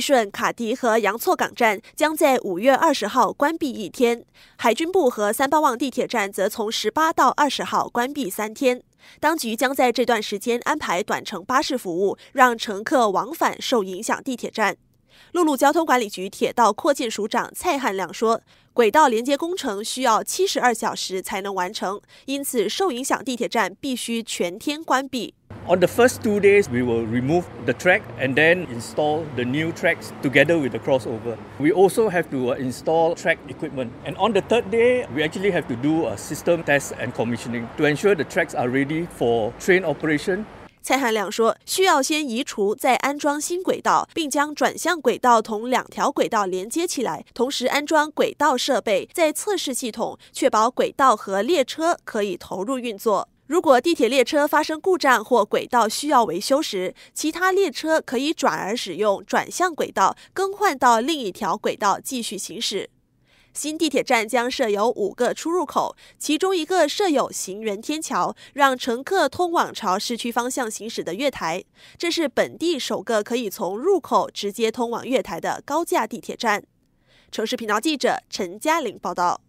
顺、卡迪和杨厝港站将在五月二十号关闭一天，海军部和三八旺地铁站则从十八到二十号关闭三天。当局将在这段时间安排短程巴士服务，让乘客往返受影响地铁站。陆路交通管理局铁道扩建署长蔡汉亮说：“轨道连接工程需要七十二小时才能完成，因此受影响地铁站必须全天关闭。” On the first two days, we will remove the track and then install the new tracks together with the crossover. We also have to uh, install track equipment. And on the third day, we actually have to do a system test and commissioning to ensure the tracks are ready for train operation 蔡汉亮说，需要先移除，再安装新轨道，并将转向轨道同两条轨道连接起来，同时安装轨道设备，再测试系统，确保轨道和列车可以投入运作。如果地铁列车发生故障或轨道需要维修时，其他列车可以转而使用转向轨道，更换到另一条轨道继续行驶。新地铁站将设有五个出入口，其中一个设有行人天桥，让乘客通往朝市区方向行驶的月台。这是本地首个可以从入口直接通往月台的高架地铁站。城市频道记者陈嘉玲报道。